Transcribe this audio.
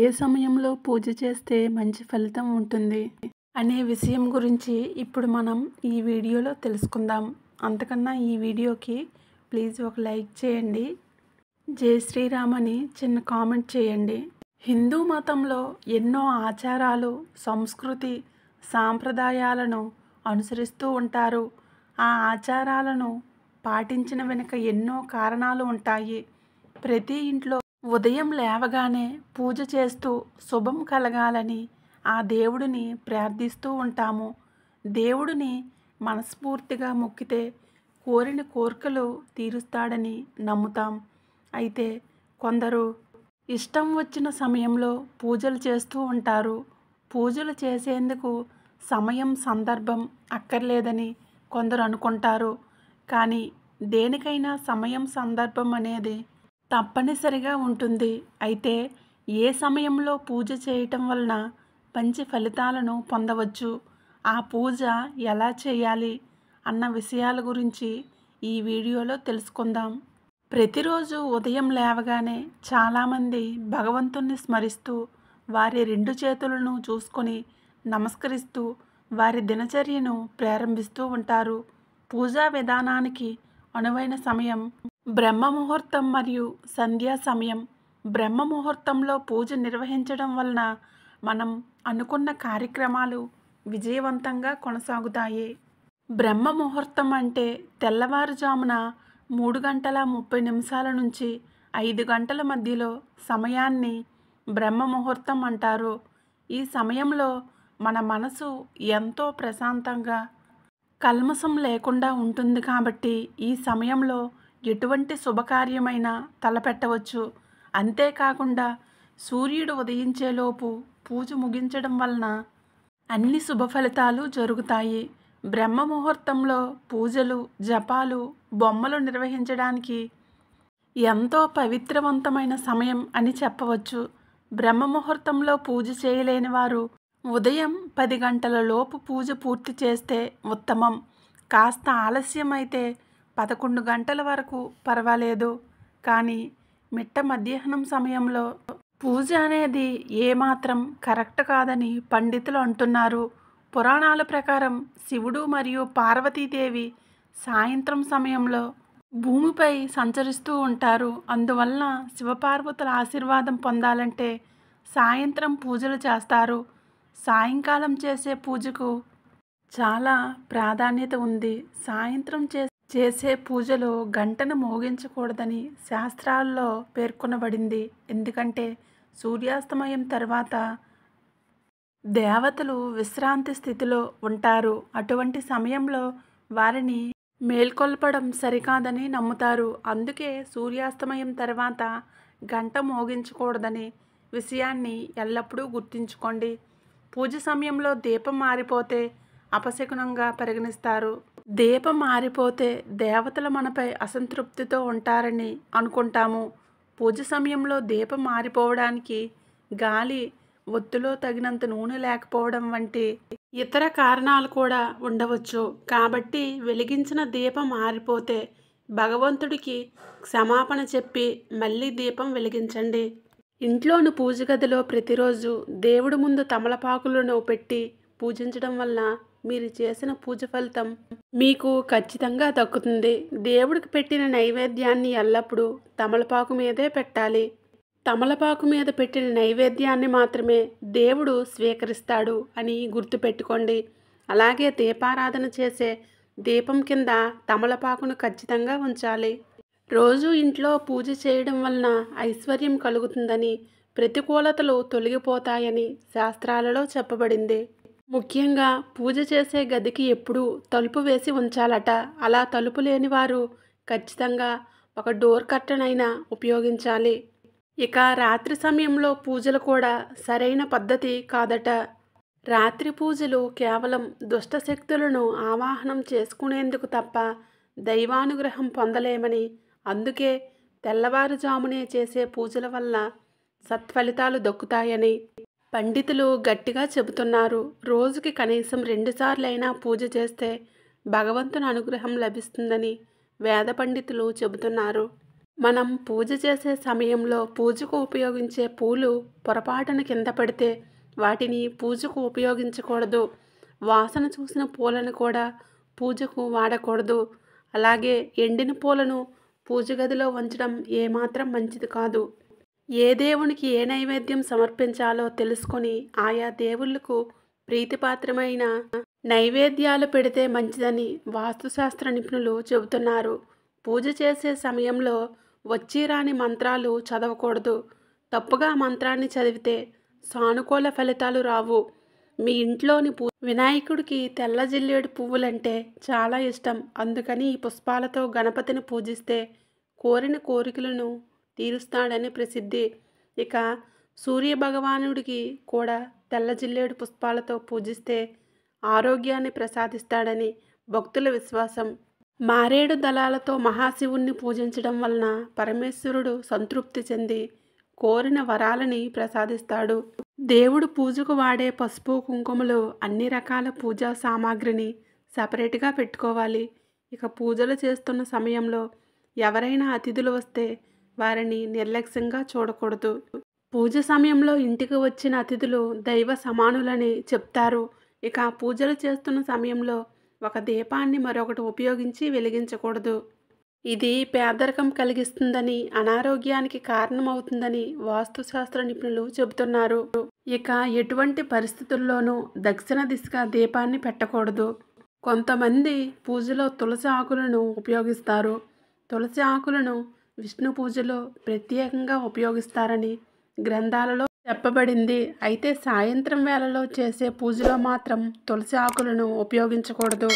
ఏ సమయంలో పూజ చేస్తే మంచి ఫలితం ఉంటుంది అనే విషయం గురించి ఇప్పుడు మనం ఈ వీడియోలో తెలుసుకుందాం అంతకన్నా ఈ వీడియోకి ప్లీజ్ ఒక లైక్ చేయండి జై శ్రీరామ్ అని చిన్న కామెంట్ చేయండి హిందూ మతంలో ఎన్నో ఆచారాలు సంస్కృతి సాంప్రదాయాలను అనుసరిస్తూ ఉంటారు ఆ ఆచారాలను పాటించిన వెనుక ఎన్నో కారణాలు ఉంటాయి ప్రతి ఇంట్లో ఉదయం లేవగానే పూజ చేస్తూ శుభం కలగాలని ఆ దేవుడిని ప్రార్థిస్తూ ఉంటాము దేవుడిని మనస్ఫూర్తిగా మొక్కితే కోరిన కోరికలు తీరుస్తాడని నమ్ముతాం అయితే కొందరు ఇష్టం వచ్చిన సమయంలో పూజలు చేస్తూ ఉంటారు పూజలు చేసేందుకు సమయం సందర్భం అక్కర్లేదని కొందరు అనుకుంటారు కానీ దేనికైనా సమయం సందర్భం అనేది తప్పనిసరిగా ఉంటుంది అయితే ఏ సమయంలో పూజ చేయటం వలన మంచి ఫలితాలను పొందవచ్చు ఆ పూజ ఎలా చేయాలి అన్న విషయాల గురించి ఈ వీడియోలో తెలుసుకుందాం ప్రతిరోజు ఉదయం లేవగానే చాలామంది భగవంతుణ్ణి స్మరిస్తూ వారి రెండు చేతులను చూసుకొని నమస్కరిస్తూ వారి దినచర్యను ప్రారంభిస్తూ ఉంటారు పూజా విధానానికి అనువైన సమయం బ్రహ్మ ముహూర్తం మరియు సంధ్యా సమయం బ్రహ్మ ముహూర్తంలో పూజ నిర్వహించడం వలన మనం అనుకున్న కార్యక్రమాలు విజయవంతంగా కొనసాగుతాయి బ్రహ్మ ముహూర్తం అంటే తెల్లవారుజామున మూడు గంటల ముప్పై నిమిషాల నుంచి ఐదు గంటల మధ్యలో సమయాన్ని బ్రహ్మ ముహూర్తం అంటారు ఈ సమయంలో మన మనసు ఎంతో ప్రశాంతంగా కల్మసం లేకుండా ఉంటుంది కాబట్టి ఈ సమయంలో ఎటువంటి శుభకార్యమైనా తలపెట్టవచ్చు అంతేకాకుండా సూర్యుడు ఉదయించేలోపు పూజ ముగించడం వలన అన్ని శుభ ఫలితాలు జరుగుతాయి బ్రహ్మ ముహూర్తంలో పూజలు జపాలు బొమ్మలు నిర్వహించడానికి ఎంతో పవిత్రవంతమైన సమయం అని చెప్పవచ్చు బ్రహ్మ ముహూర్తంలో పూజ చేయలేని వారు ఉదయం పది గంటల లోపు పూజ పూర్తి చేస్తే ఉత్తమం కాస్త ఆలస్యం అయితే పదకొండు గంటల వరకు పర్వాలేదు కానీ మిట్ట మధ్యాహ్నం సమయంలో పూజ అనేది ఏమాత్రం కరెక్ట్ కాదని పండితులు అంటున్నారు పురాణాల ప్రకారం శివుడు మరియు పార్వతీదేవి సాయంత్రం సమయంలో భూమిపై సంచరిస్తూ ఉంటారు అందువలన శివపార్వతుల ఆశీర్వాదం పొందాలంటే సాయంత్రం పూజలు చేస్తారు సాయంకాలం చేసే పూజకు చాలా ప్రాధాన్యత ఉంది సాయంత్రం చేసే చేసే పూజలో గంటను మోగించకూడదని శాస్త్రాల్లో పేర్కొనబడింది ఎందుకంటే సూర్యాస్తమయం తర్వాత దేవతలు విశ్రాంతి స్థితిలో ఉంటారు అటువంటి సమయంలో వారిని మేల్కొల్పడం సరికాదని నమ్ముతారు అందుకే సూర్యాస్తమయం తర్వాత గంట మోగించకూడదని విషయాన్ని ఎల్లప్పుడూ గుర్తుంచుకోండి పూజ సమయంలో దీపం మారిపోతే అపశకునంగా పరిగణిస్తారు దీపం మారిపోతే దేవతలు మనపై అసంతృప్తితో ఉంటారని అనుకుంటాము పూజ సమయంలో దీపం మారిపోవడానికి గాలి ఒత్తులో తగినంత నూనె లేకపోవడం వంటి ఇతర కారణాలు కూడా ఉండవచ్చు కాబట్టి వెలిగించిన దీపం మారిపోతే భగవంతుడికి క్షమాపణ చెప్పి మళ్ళీ దీపం వెలిగించండి ఇంట్లోని పూజ గదిలో ప్రతిరోజు దేవుడి ముందు తమలపాకులను పెట్టి పూజించడం వల్ల మీరు చేసిన పూజ ఫలితం మీకు ఖచ్చితంగా దక్కుతుంది దేవుడికి పెట్టిన నైవేద్యాన్ని ఎల్లప్పుడూ తమలపాకు మీదే పెట్టాలి తమలపాకు మీద పెట్టిన నైవేద్యాన్ని మాత్రమే దేవుడు స్వీకరిస్తాడు అని గుర్తుపెట్టుకోండి అలాగే దీపారాధన చేసే దీపం కింద తమలపాకును ఖచ్చితంగా ఉంచాలి రోజు ఇంట్లో పూజ చేయడం వలన ఐశ్వర్యం కలుగుతుందని ప్రతికూలతలు తొలగిపోతాయని శాస్త్రాలలో చెప్పబడింది ముఖ్యంగా పూజ చేసే గదికి ఎప్పుడూ తలుపు వేసి ఉంచాలట అలా తలుపు లేని వారు ఖచ్చితంగా ఒక డోర్ కర్టన్ అయినా ఉపయోగించాలి ఇక రాత్రి సమయంలో పూజలు కూడా సరైన పద్ధతి కాదట రాత్రి పూజలు కేవలం దుష్టశక్తులను ఆవాహనం చేసుకునేందుకు తప్ప దైవానుగ్రహం పొందలేమని అందుకే తెల్లవారుజామునే చేసే పూజల వల్ల సత్ఫలితాలు దక్కుతాయని పండితులు గట్టిగా చెబుతున్నారు రోజుకి కనీసం రెండుసార్లైనా పూజ చేస్తే భగవంతుని అనుగ్రహం లభిస్తుందని వేద పండితులు చెబుతున్నారు మనం పూజ చేసే సమయంలో పూజకు ఉపయోగించే పూలు పొరపాటున కింద పడితే వాటిని పూజకు ఉపయోగించకూడదు వాసన చూసిన పూలను కూడా పూజకు వాడకూడదు అలాగే ఎండిన పూలను పూజ గదిలో ఉంచడం ఏమాత్రం మంచిది కాదు ఏ దేవునికి ఏ నైవేద్యం సమర్పించాలో తెలుసుకొని ఆయా దేవుళ్లకు ప్రీతిపాత్రమైన నైవేద్యాలు పెడితే మంచిదని వాస్తుశాస్త్ర నిపుణులు చెబుతున్నారు పూజ చేసే సమయంలో వచ్చి రాని మంత్రాలు చదవకూడదు తప్పుగా మంత్రాన్ని చదివితే సానుకూల ఫలితాలు రావు మీ ఇంట్లోని పూ వినాయకుడికి తెల్ల జిల్లేడు పువ్వులంటే చాలా ఇష్టం అందుకని ఈ పుష్పాలతో గణపతిని పూజిస్తే కోరిన కోరికలను తీరుస్తాడని ప్రసిద్ధి ఇక సూర్య భగవానుడికి కూడా తెల్ల జిల్లేడు పుష్పాలతో పూజిస్తే ఆరోగ్యాన్ని ప్రసాదిస్తాడని భక్తుల విశ్వాసం మారేడు దళాలతో మహాశివుణ్ణి పూజించడం వలన పరమేశ్వరుడు సంతృప్తి చెంది కోరిన వరాలని ప్రసాదిస్తాడు దేవుడు పూజకు వాడే పసుపు కుంకుమలు అన్ని రకాల పూజా సామాగ్రిని సపరేట్గా పెట్టుకోవాలి ఇక పూజలు చేస్తున్న సమయంలో ఎవరైనా అతిథులు వస్తే వారిని నిర్లక్ష్యంగా చూడకూడదు పూజ సమయంలో ఇంటికి వచ్చిన అతిథులు దైవ సమానులని చెప్తారు ఇక పూజలు చేస్తున్న సమయంలో ఒక దీపాన్ని మరొకటి ఉపయోగించి వెలిగించకూడదు ఇది పేదరికం కలిగిస్తుందని అనారోగ్యానికి కారణమవుతుందని వాస్తుశాస్త్ర నిపుణులు చెబుతున్నారు ఇక ఎటువంటి పరిస్థితుల్లోనూ దక్షిణ దిశగా దీపాన్ని పెట్టకూడదు కొంతమంది పూజలో తులసి ఆకులను ఉపయోగిస్తారు తులసి ఆకులను విష్ణు పూజలో ప్రత్యేకంగా ఉపయోగిస్తారని గ్రంథాలలో చెప్పబడింది అయితే సాయంత్రం వేళలో చేసే పూజలో మాత్రం తులసి ఆకులను ఉపయోగించకూడదు